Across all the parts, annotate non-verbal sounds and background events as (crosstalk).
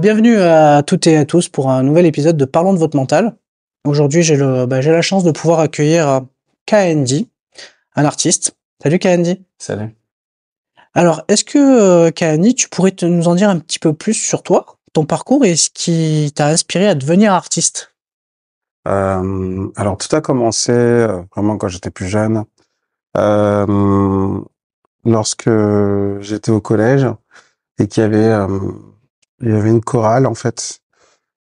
Bienvenue à toutes et à tous pour un nouvel épisode de Parlons de votre mental. Aujourd'hui, j'ai bah, la chance de pouvoir accueillir euh, KND, un artiste. Salut KND. Salut. Alors, est-ce que euh, KND, tu pourrais nous en dire un petit peu plus sur toi, ton parcours et ce qui t'a inspiré à devenir artiste euh, Alors, tout a commencé vraiment quand j'étais plus jeune. lorsque j'étais au collège et qu'il y avait il y avait une chorale en fait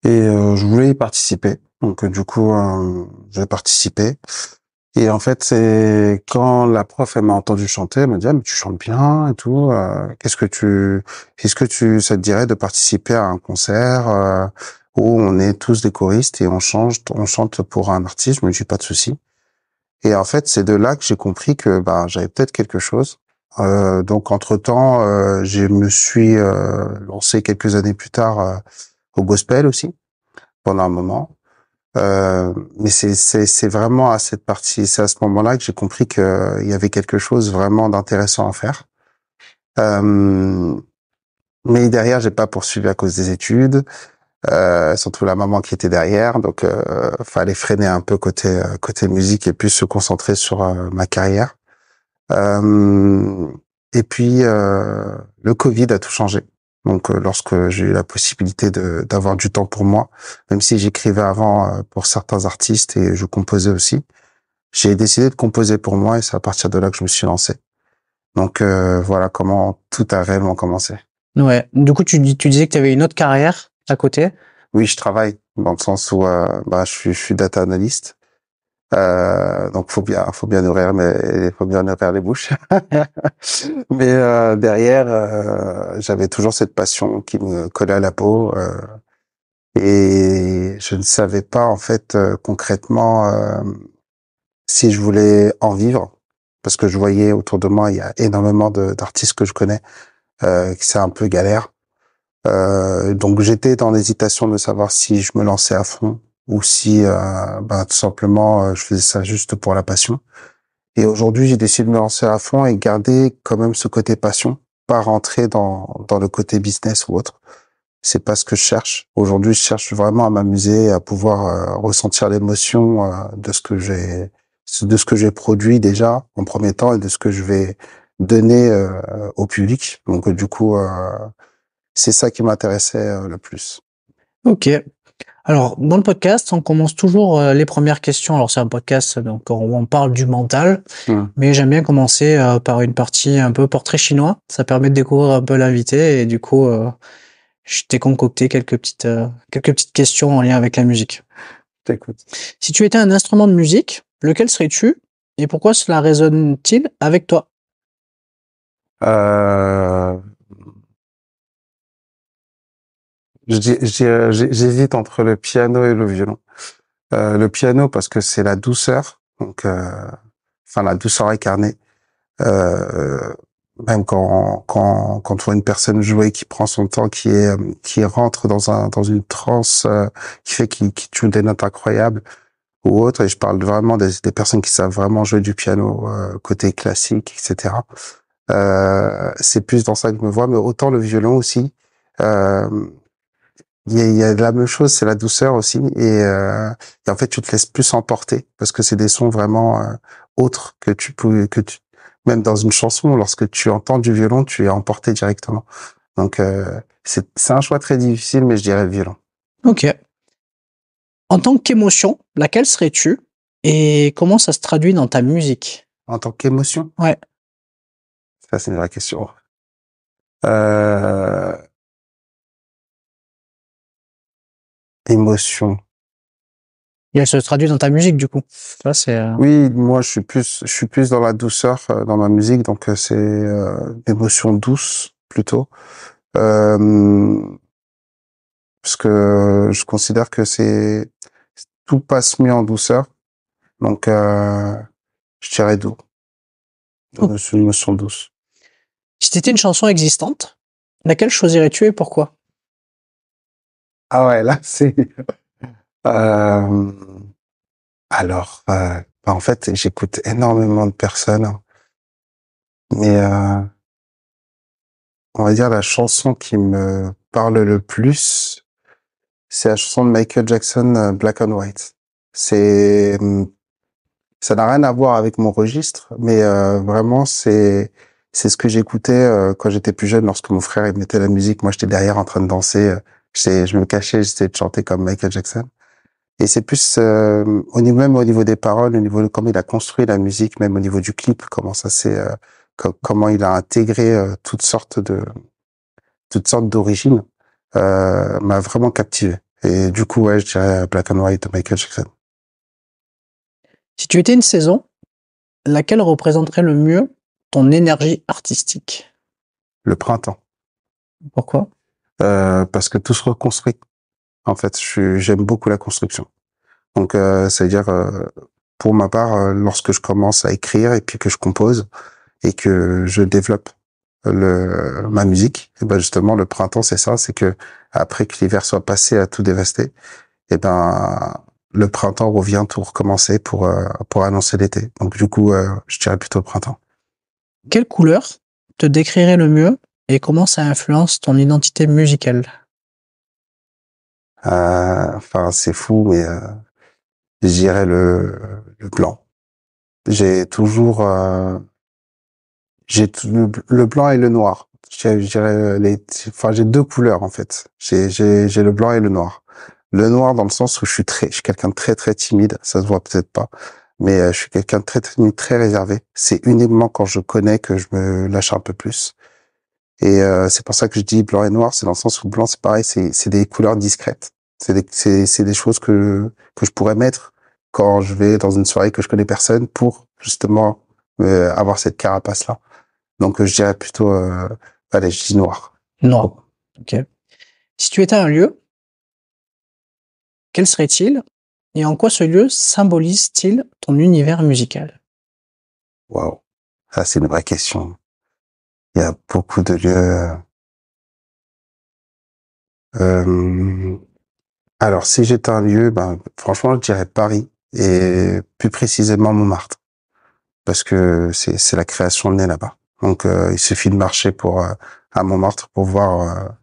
et euh, je voulais y participer. Donc euh, du coup, euh, j'ai participé. Et en fait, c'est quand la prof elle m'a entendu chanter, elle m'a dit «Ah, mais tu chantes bien et tout. Euh, qu'est-ce que tu, qu'est-ce que tu, ça te dirait de participer à un concert où on est tous des choristes et on change, on chante pour un artiste. Je me dis pas de souci. Et en fait, c'est de là que j'ai compris que bah j'avais peut-être quelque chose euh, donc entre-temps, euh, je me suis euh, lancé quelques années plus tard euh, au gospel aussi, pendant un moment. mais c'est vraiment à cette partie, c'est à ce moment-là que j'ai compris qu'il y avait quelque chose vraiment d'intéressant à faire. mais derrière, j'ai pas poursuivi à cause des études, surtout la maman qui était derrière, donc fallait freiner un peu côté côté musique et plus se concentrer sur ma carrière. Euh, et puis, euh, le Covid a tout changé. Donc, euh, lorsque j'ai eu la possibilité d'avoir du temps pour moi, même si j'écrivais avant pour certains artistes et je composais aussi, j'ai décidé de composer pour moi et c'est à partir de là que je me suis lancé. Donc, voilà comment tout a réellement commencé. Ouais. Du coup, tu, tu disais que tu avais une autre carrière à côté. Oui, je travaille dans le sens où bah, je, suis, je suis data analyst. Euh, donc faut bien, faut bien nourrir, mais faut bien nourrir les bouches. (laughs) mais euh, derrière, euh, j'avais toujours cette passion qui me collait à la peau euh, et je ne savais pas en fait concrètement si je voulais en vivre parce que je voyais autour de moi il y a énormément d'artistes que je connais que c'est un peu galère. donc j'étais dans l'hésitation de savoir si je me lançais à fond ou si euh, bah, tout simplement euh, je faisais ça juste pour la passion. Et aujourd'hui, j'ai décidé de me lancer à fond et garder quand même ce côté passion, pas rentrer dans, dans le côté business ou autre. C'est pas ce que je cherche. Aujourd'hui, je cherche vraiment à m'amuser, à pouvoir euh, ressentir l'émotion de ce que j'ai de ce que j'ai produit déjà en premier temps et de ce que je vais donner au public. Donc du coup, c'est ça qui m'intéressait le plus. Ok, alors, dans le podcast, on commence toujours euh, les premières questions. Alors, c'est un podcast, euh, donc on, parle du mental, mais j'aime bien commencer euh, par une partie un peu portrait chinois. Ça permet de découvrir un peu l'invité et du coup, je t'ai concocté quelques petites, quelques petites questions en lien avec la musique. T'écoute. Si tu étais un instrument de musique, lequel serais-tu et pourquoi cela résonne-t-il avec toi euh, j'hésite entre le piano et le violon. Euh, le piano parce que c'est la douceur, donc euh, enfin la douceur incarnée. Euh, même quand, quand quand on voit une personne jouer qui prend son temps, qui est qui rentre dans un dans une transe, qui fait qu'il qui joue des notes incroyables ou autre. Et je parle vraiment des, des personnes qui savent vraiment jouer du piano côté classique, etc. Euh, c'est plus dans ça que je me vois, mais autant le violon aussi. Euh, il y, a, y a la même chose, c'est la douceur aussi, euh, et, en fait tu te laisses plus emporter parce que c'est des sons vraiment euh, autres que tu peux, que tu, même dans une chanson, lorsque tu entends du violon, tu es emporté directement. Donc euh, c'est un choix très difficile, mais je dirais violon. Ok. En tant qu'émotion, laquelle serais-tu et comment ça se traduit dans ta musique En tant qu'émotion Ouais. Ça c'est une vraie question. Euh émotion. Et elle se traduit dans ta musique, du coup. Euh, oui, moi, je suis plus, je suis plus dans la douceur euh, dans ma musique, donc euh, c'est l'émotion douce plutôt, parce que je considère que c'est tout passe mieux en douceur, donc je dirais doux, C'est oh. une émotion douce. Si t'étais une chanson existante, laquelle choisirais-tu et pourquoi ah ouais, là, (laughs) c'est. Euh, alors, euh, Bah, en fait, j'écoute énormément de personnes. Hein. Mais euh... on va dire la chanson qui me parle le plus, c'est la chanson de Michael Jackson, euh, Black and White. C'est. Hmm, ça n'a rien à voir avec mon registre, mais vraiment, c'est c'est ce que j'écoutais quand j'étais plus jeune, lorsque mon frère il mettait la musique, moi j'étais derrière en train de danser, je me cachais, j'essayais de chanter comme Michael Jackson. Et c'est plus euh, au niveau même au niveau des paroles, au niveau de comment il a construit la musique, même au niveau du clip, comment ça c'est, euh, comment il a intégré euh, toutes sortes de toutes sortes d'origines, m'a vraiment captivé. Et du coup, ouais, je dirais Black and White de Michael Jackson. Si tu étais une saison, laquelle représenterait le mieux ton énergie artistique Le printemps. Pourquoi euh, parce que tout se reconstruit. En fait, j'aime beaucoup la construction. Donc, euh, c'est-à-dire, euh, pour ma part, lorsque je commence à écrire et puis que je compose et que je développe le, ma musique, et eh ben, justement, le printemps, c'est ça, c'est que après que l'hiver soit passé à tout dévaster, et eh ben le printemps revient tout recommencer pour pour annoncer l'été. Donc du coup, je dirais plutôt le printemps. Quelle couleur te décrirait le mieux et comment ça influence ton identité musicale euh, Enfin, c'est fou, mais euh, je dirais le, blanc. J'ai toujours, euh, j'ai le, blanc et le noir. Euh, j'ai deux couleurs en fait. J'ai, le blanc et le noir. Le noir dans le sens où je suis très, je suis quelqu'un de très très timide. Ça se voit peut-être pas mais je suis quelqu'un de très, très très réservé. C'est uniquement quand je connais que je me lâche un peu plus. Et euh, c'est pour ça que je dis blanc et noir, c'est dans le sens où blanc, c'est pareil, c'est des couleurs discrètes. C'est des, des, choses que, que je pourrais mettre quand je vais dans une soirée que je connais personne pour justement euh, avoir cette carapace-là. Donc euh, je dirais plutôt, allez, je dis noir. Noir. Ok. Si tu étais un lieu, quel serait-il et en quoi ce lieu symbolise-t-il ton univers musical Waouh, ça c'est une vraie question. Il y a beaucoup de lieux. Euh, alors, si j'étais un lieu, ben, franchement, je dirais Paris et plus précisément Montmartre, parce que c'est c'est la création de nez là-bas. Donc, euh, il suffit de marcher pour euh, à Montmartre pour voir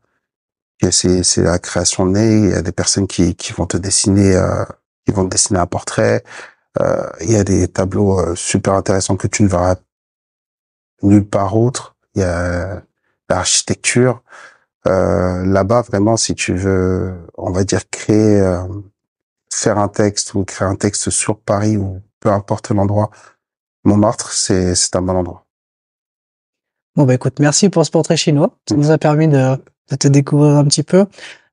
que c'est la création de nez. Il y a des personnes qui, qui vont te dessiner, qui vont te dessiner un portrait. il y a des tableaux super intéressants que tu ne verras nulle part autre il y a l'architecture. Euh, là-bas, vraiment, si tu veux, on va dire créer, euh, faire un texte ou créer un texte sur Paris ou peu importe l'endroit, Montmartre, c'est c'est un bon endroit. Bon bah écoute, merci pour ce portrait chinois. Ça nous a permis de, te découvrir un petit peu.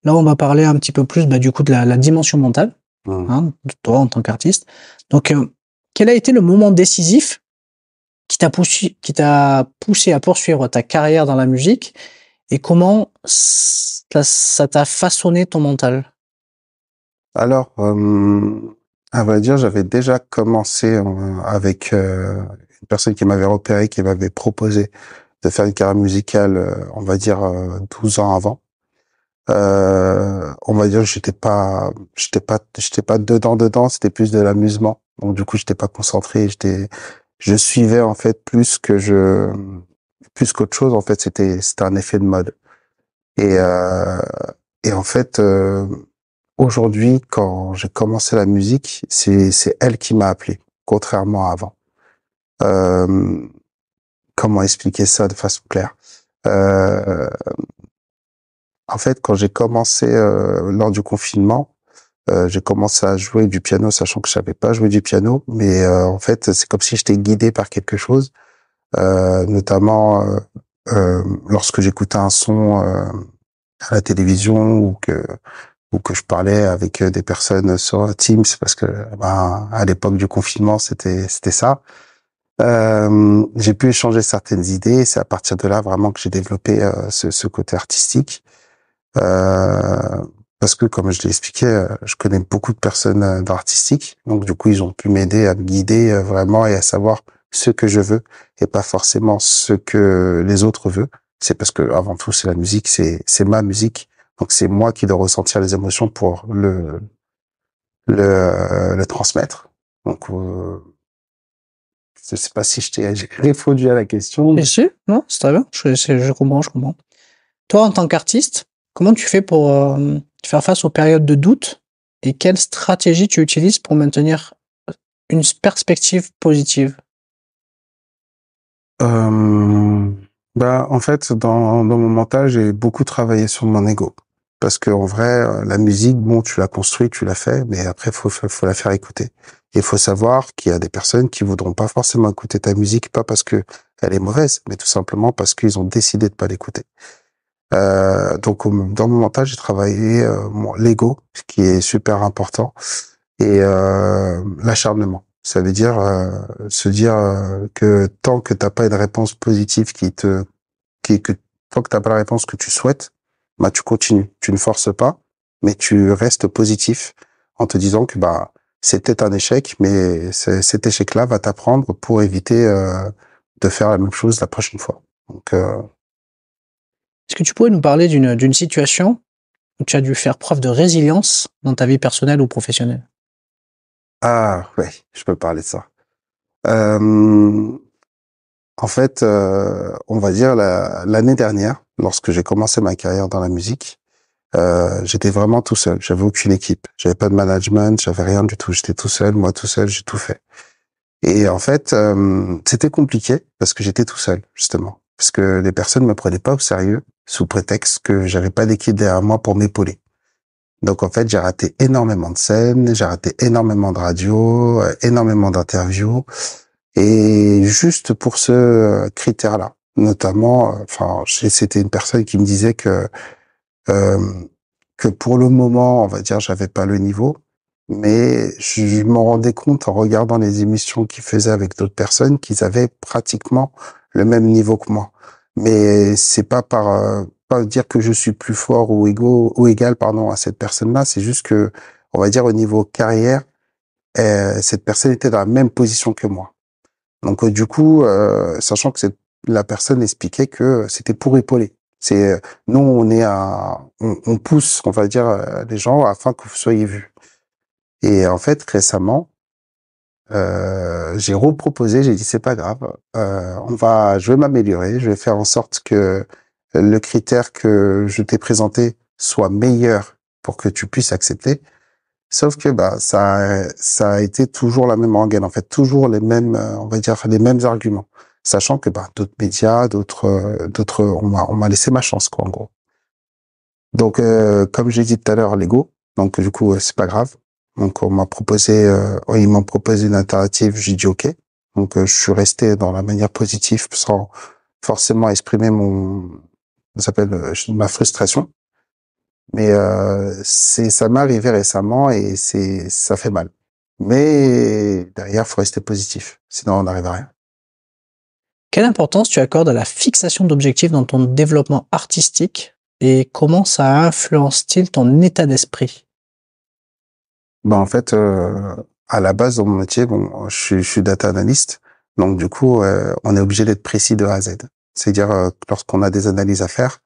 Là, on va parler un petit peu plus bah, du coup de la, dimension mentale, mmh. hein, de toi en tant qu'artiste. Donc, euh, quel a été le moment décisif qui t'a poussé, qui t'a poussé à poursuivre ta carrière dans la musique et comment ça t'a façonné ton mental Alors, euh, à vrai dire, j'avais déjà commencé euh, avec euh, une personne qui m'avait repéré, qui m'avait proposé de faire une carrière musicale, euh, on va dire 12 ans avant. Euh, on va dire j'étais pas j'étais pas j'étais pas dedans dedans c'était plus de l'amusement donc du coup j'étais pas concentré j'étais je suivais en fait plus que je plus qu'autre chose en fait c'était c'était un effet de mode et euh, et en fait euh, aujourd'hui quand j'ai commencé la musique c'est c'est elle qui m'a appelé contrairement à avant euh, comment expliquer ça de façon claire en fait quand j'ai commencé lors du confinement euh, j'ai commencé à jouer du piano, sachant que je savais pas jouer du piano, mais euh, en fait, c'est comme si j'étais guidé par quelque chose, euh, notamment euh, euh, lorsque j'écoutais un son à la télévision ou que ou que je parlais avec des personnes sur Teams, parce que ben, à l'époque du confinement, c'était c'était ça. j'ai pu échanger certaines idées. C'est à partir de là vraiment que j'ai développé ce, ce, côté artistique. Euh, parce que, comme je l'ai expliqué, euh, je connais beaucoup de personnes euh, artistiques. Donc, du coup, ils ont pu m'aider à me guider euh, vraiment et à savoir ce que je veux et pas forcément ce que les autres veulent. C'est parce que, avant tout, c'est la musique, c'est, c'est ma musique. Donc, c'est moi qui dois ressentir les émotions pour le, le, transmettre. Donc, euh, je sais pas si je t'ai répondu à la question. Bien sûr, non, c'est très bien. Je, je comprends, je comprends. Toi, en tant qu'artiste, Comment tu fais pour euh, faire face aux périodes de doute et quelle stratégie tu utilises pour maintenir euh, une perspective positive euh, bah, En fait, dans, mon mental, j'ai beaucoup travaillé sur mon ego. Parce qu'en vrai, la musique, bon, tu l'as construite, tu l'as fait, mais après, faut, faut la faire écouter. Il faut savoir qu'il y a des personnes qui voudront pas forcément écouter ta musique, pas parce que elle est mauvaise, mais tout simplement parce qu'ils ont décidé de pas l'écouter. Euh, donc dans mon mental, j'ai travaillé euh, l'ego, ce qui est super important, et euh, l'acharnement. Ça veut dire euh, se dire euh, que tant que t'as pas une réponse positive qui te, qui que tant que t'as pas la réponse que tu souhaites, bah tu continues, tu ne forces pas, mais tu restes positif en te disant que bah c'était un échec, mais cet échec-là va t'apprendre pour éviter de faire la même chose la prochaine fois. Donc est-ce que tu pourrais nous parler d'une situation où tu as dû faire preuve de résilience dans ta vie personnelle ou professionnelle Ah, oui, je peux parler de ça. Euh, en fait, euh, on va dire l'année dernière, lorsque j'ai commencé ma carrière dans la musique, euh, j'étais vraiment tout seul. J'avais aucune équipe. J'avais pas de management. J'avais rien du tout. J'étais tout seul. Moi, tout seul, j'ai tout fait. Et en fait, euh, c'était compliqué parce que j'étais tout seul, justement, parce que les personnes me prenaient pas au sérieux sous prétexte que j'avais pas d'équipe derrière moi pour m'épauler. Donc en fait, j'ai raté énormément de scènes, j'ai raté énormément de radios, euh, énormément d'interviews, et juste pour ce euh, critère-là, notamment, euh, enfin, c'était une personne qui me disait que que pour le moment, on va dire, j'avais pas le niveau, mais je m'en rendais compte en regardant les émissions qu'ils faisaient avec d'autres personnes qu'ils avaient pratiquement le même niveau que moi mais c'est pas par euh, pas dire que je suis plus fort ou égaux ou égal pardon à cette personne-là. C'est juste que on va dire au niveau carrière, euh, cette personne était dans la même position que moi. Donc euh, du coup, euh, sachant que cette, la personne expliquait que c'était pour épauler. C'est nous on est à on, on, pousse on va dire les gens afin que vous soyez vus. Et en fait récemment, euh, j'ai reproposé, j'ai dit c'est pas grave, euh, on va, je vais m'améliorer, je vais faire en sorte que le critère que je t'ai présenté soit meilleur pour que tu puisses accepter. Sauf que bah ça ça a été toujours la même rengaine en fait, toujours les mêmes euh, on va dire les mêmes arguments, sachant que bah d'autres médias, d'autres euh, d'autres on m'a on m'a laissé ma chance quoi en gros. Donc euh, comme j'ai dit tout à l'heure l'ego, donc du coup c'est pas grave, donc on m'a proposé, euh, ils m'ont proposé une alternative, j'ai dit ok. Donc euh, je suis resté dans la manière positive sans forcément exprimer mon, s'appelle euh, ma frustration. Mais euh, c'est ça m'est arrivé récemment et c'est ça fait mal. Mais derrière, faut rester positif, sinon on n'arrive à rien. Quelle importance tu accordes à la fixation d'objectifs dans ton développement artistique et comment ça influence-t-il ton état d'esprit bah, en fait, euh, à la base, dans mon métier, bon, je, suis, data analyst, donc du coup, euh, on est obligé d'être précis de A à Z. C'est-à-dire, euh, lorsqu'on a des analyses à faire,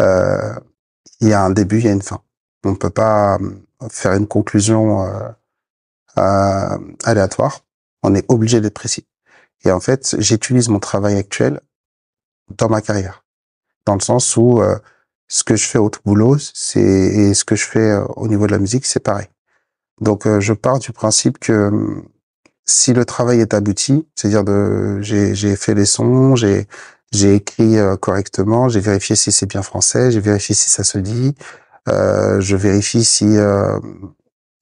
euh, il y a un début, il y a une fin. On peut pas faire une conclusion aléatoire. On est obligé d'être précis. Et en fait, j'utilise mon travail actuel dans ma carrière, dans le sens où ce que je fais au boulot, c'est et ce que je fais au niveau de la musique, c'est pareil. Donc euh, je pars du principe que euh, si le travail est abouti, c'est-à-dire de j'ai fait les sons, j'ai j'ai écrit euh, correctement, j'ai vérifié si c'est bien français, j'ai vérifié si ça se dit, euh, je vérifie si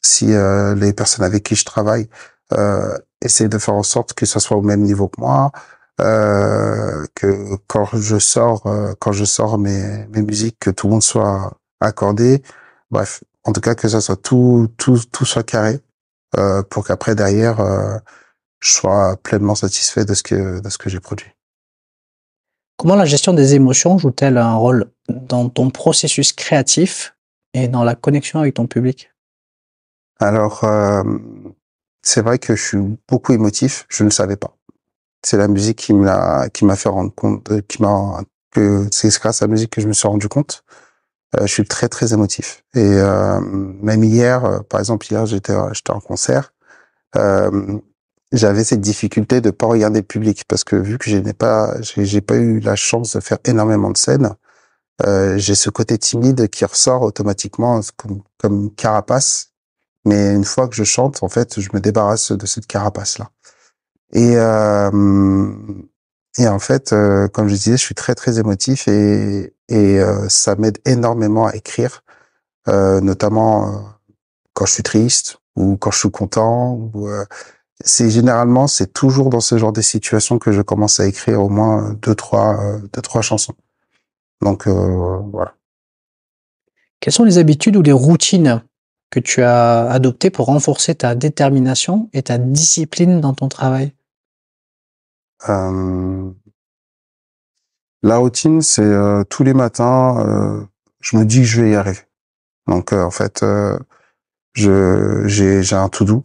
si les personnes avec qui je travaille essaient de faire en sorte que ça soit au même niveau que moi, que quand je sors quand je sors mes mes musiques que tout le monde soit accordé. Bref, en tout cas que ça soit tout tout tout soit carré euh, pour qu'après derrière euh, je sois pleinement satisfait de ce que de ce que j'ai produit. Comment la gestion des émotions joue-t-elle un rôle dans ton processus créatif et dans la connexion avec ton public Alors euh, c'est vrai que je suis beaucoup émotif, je ne savais pas. C'est la musique qui me qui m'a fait rendre compte euh, qui m'a que c'est grâce à la musique que je me suis rendu compte euh, je suis très très émotif. Et euh, même hier, euh, par exemple hier, j'étais j'étais en concert. j'avais cette difficulté de pas regarder le public parce que vu que je n'ai pas j'ai pas eu la chance de faire énormément de scènes, euh, j'ai ce côté timide qui ressort automatiquement comme, comme carapace. Mais une fois que je chante, en fait, je me débarrasse de cette carapace-là. Et, euh, et en fait, euh, comme je disais, je suis très très émotif et, euh, ça m'aide énormément à écrire, euh, notamment quand je suis triste ou quand je suis content. Ou, c'est généralement c'est toujours dans ce genre de situation que je commence à écrire au moins deux trois deux trois chansons. Donc voilà. Quelles sont les habitudes ou les routines que tu as adoptées pour renforcer ta détermination et ta discipline dans ton travail euh, la routine, c'est euh, tous les matins, euh, je me dis que je vais y arriver. Donc en fait, je j'ai un tout doux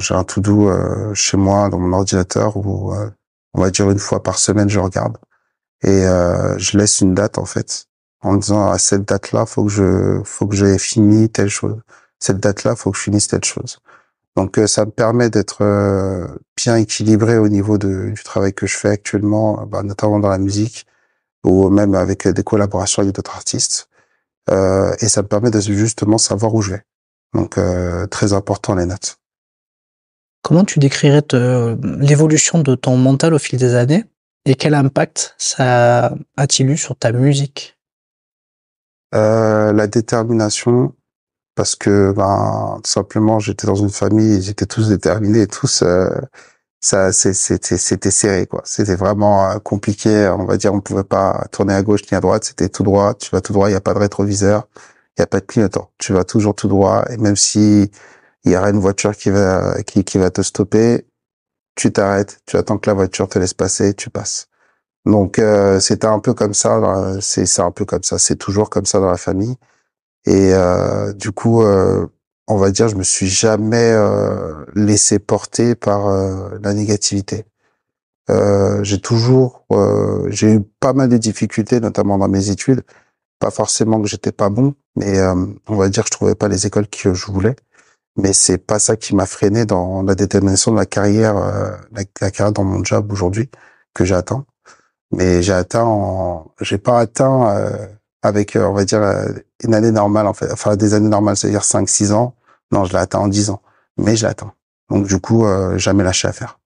j'ai un to do hein, chez moi dans mon ordinateur où on va dire une fois par semaine je regarde et je laisse une date en fait en me disant à cette date là faut que je faut que j'aie fini telle chose cette date là faut que je finisse telle chose donc euh, ça me permet d'être euh, bien équilibré au niveau du travail que je fais actuellement, euh, bah, notamment dans la musique ou même avec des collaborations avec d'autres artistes. et ça me permet de justement savoir où je vais. Donc très important les notes. Comment tu décrirais l'évolution de ton mental au fil des années et quel impact ça a-t-il eu sur ta musique La détermination, parce que ben tout simplement j'étais dans une famille j'étais tous déterminés tous euh, ça c'était c'était serré quoi c'était vraiment euh, compliqué on va dire on pouvait pas tourner à gauche ni à droite c'était tout droit tu vas tout droit il y a pas de rétroviseur il y a pas de clignotant tu vas toujours tout droit et même si il y aura une voiture qui va qui, qui va te stopper tu t'arrêtes tu attends que la voiture te laisse passer tu passes donc euh, c'était un peu comme ça c'est c'est un peu comme ça c'est toujours comme ça dans la famille et euh, du coup, euh, on va dire, je me suis jamais euh, laissé porter par la négativité. j'ai toujours, j'ai eu pas mal de difficultés, notamment dans mes études. Pas forcément que j'étais pas bon, mais on va dire que je trouvais pas les écoles que je voulais mais c'est pas ça qui m'a freiné dans la détermination de la carrière, la, carrière dans mon job aujourd'hui que j'attends. Mais j'ai atteint, j'ai pas atteint euh, avec, euh, on va dire, euh, une année normale, en fait, enfin des années normales, c'est-à-dire 5-6 ans. Non, je l'attends en 10 ans, mais je l'attends Donc du coup, euh, jamais lâché à faire.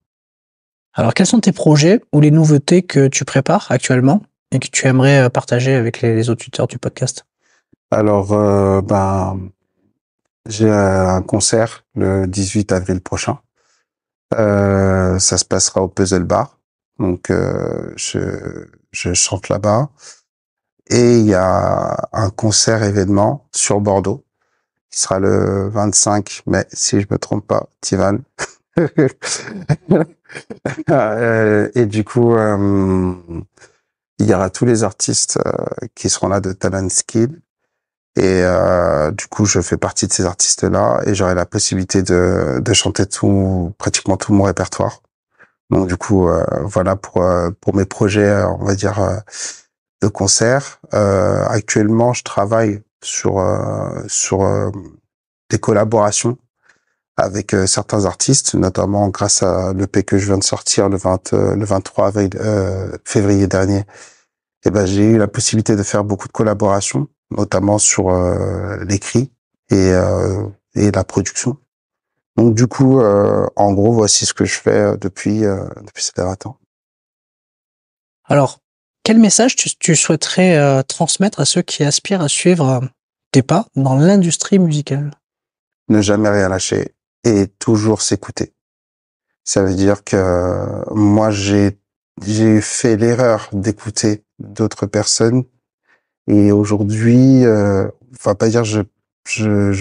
Alors, quels sont tes projets ou les nouveautés que tu prépares actuellement et que tu aimerais partager avec les, autres tuteurs du podcast Alors, ben, j'ai un concert le 18 avril prochain. ça se passera au Puzzle Bar. Donc, je, je chante là-bas. Et il y a un concert événement sur Bordeaux qui sera le 25 mai, si je me trompe pas, Tivan. (laughs) Euh, et du coup, euh, il y aura tous les artistes euh, qui seront là de Talent Skill. Et du coup, je fais partie de ces artistes-là et j'aurai la possibilité de, de, chanter tout, pratiquement tout mon répertoire. Donc du coup, voilà pour, pour mes projets, on va dire, de concert. Euh, actuellement, je travaille sur euh, sur euh, des collaborations avec euh, certains artistes, notamment grâce à l'EP que je viens de sortir le 20 le 23 février dernier. Et eh ben j'ai eu la possibilité de faire beaucoup de collaborations, notamment sur l'écrit et et la production. Donc du coup, en gros, voici ce que je fais depuis depuis ces derniers temps. Alors, quel message tu, souhaiterais euh, transmettre à ceux qui aspirent à suivre euh, tes pas dans l'industrie musicale Ne jamais rien lâcher et toujours s'écouter. Ça veut dire que moi j'ai j'ai fait l'erreur d'écouter d'autres personnes et aujourd'hui, euh, enfin pas dire je je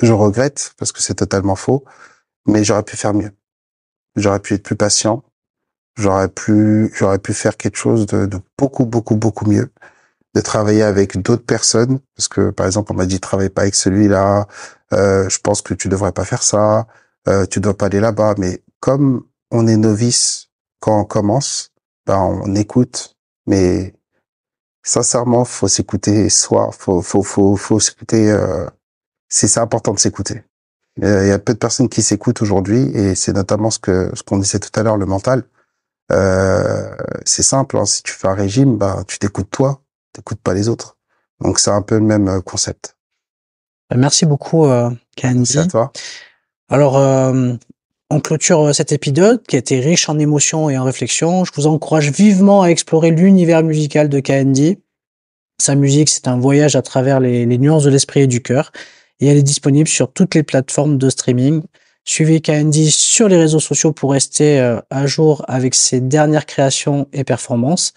je regrette parce que c'est totalement faux, mais j'aurais pu faire mieux. J'aurais pu être plus patient, J'aurais pu, j'aurais pu faire quelque chose de, de, beaucoup, beaucoup, beaucoup mieux, de travailler avec d'autres personnes, parce que par exemple, on m'a dit travaille pas avec celui-là, euh, je pense que tu devrais pas faire ça, euh, tu dois pas aller là-bas. Mais comme on est novice quand on commence, ben on écoute, mais sincèrement, faut s'écouter soi, faut, faut, faut, faut s'écouter. Euh, c'est c'est important de s'écouter. Euh, il y a peu de personnes qui s'écoutent aujourd'hui et c'est notamment ce que ce qu'on disait tout à l'heure, le mental. Euh, c'est simple, hein. si tu fais un régime, bah, tu t'écoutes toi, tu n'écoutes pas les autres. Donc c'est un peu le même euh, concept. Bah, merci beaucoup, euh, toi. Alors, en euh, on clôture cet épisode qui a été riche en émotions et en réflexions. Je vous encourage vivement à explorer l'univers musical de KND. Sa musique, c'est un voyage à travers les, les nuances de l'esprit et du cœur. Et elle est disponible sur toutes les plateformes de streaming. Suivez Candy sur les réseaux sociaux pour rester euh, à jour avec ses dernières créations et performances.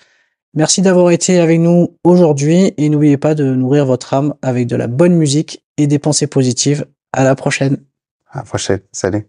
Merci d'avoir été avec nous aujourd'hui et n'oubliez pas de nourrir votre âme avec de la bonne musique et des pensées positives. À la prochaine. À la prochaine. Salut.